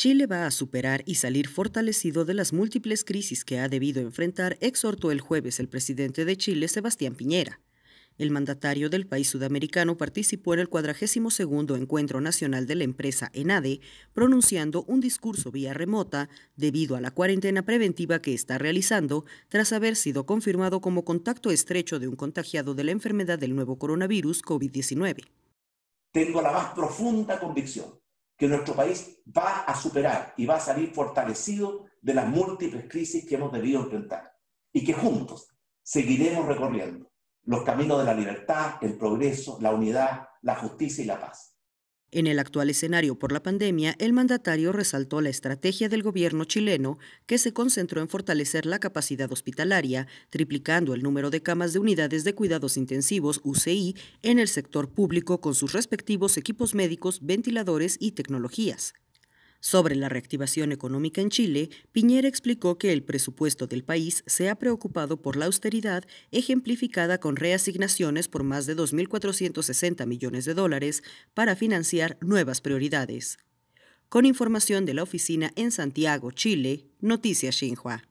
Chile va a superar y salir fortalecido de las múltiples crisis que ha debido enfrentar, exhortó el jueves el presidente de Chile, Sebastián Piñera. El mandatario del país sudamericano participó en el 42 Encuentro Nacional de la Empresa ENADE, pronunciando un discurso vía remota debido a la cuarentena preventiva que está realizando tras haber sido confirmado como contacto estrecho de un contagiado de la enfermedad del nuevo coronavirus COVID-19. Tengo la más profunda convicción que nuestro país va a superar y va a salir fortalecido de las múltiples crisis que hemos debido enfrentar y que juntos seguiremos recorriendo los caminos de la libertad, el progreso, la unidad, la justicia y la paz. En el actual escenario por la pandemia, el mandatario resaltó la estrategia del gobierno chileno, que se concentró en fortalecer la capacidad hospitalaria, triplicando el número de camas de unidades de cuidados intensivos UCI en el sector público con sus respectivos equipos médicos, ventiladores y tecnologías. Sobre la reactivación económica en Chile, Piñera explicó que el presupuesto del país se ha preocupado por la austeridad, ejemplificada con reasignaciones por más de 2.460 millones de dólares para financiar nuevas prioridades. Con información de la oficina en Santiago, Chile, Noticias Xinhua.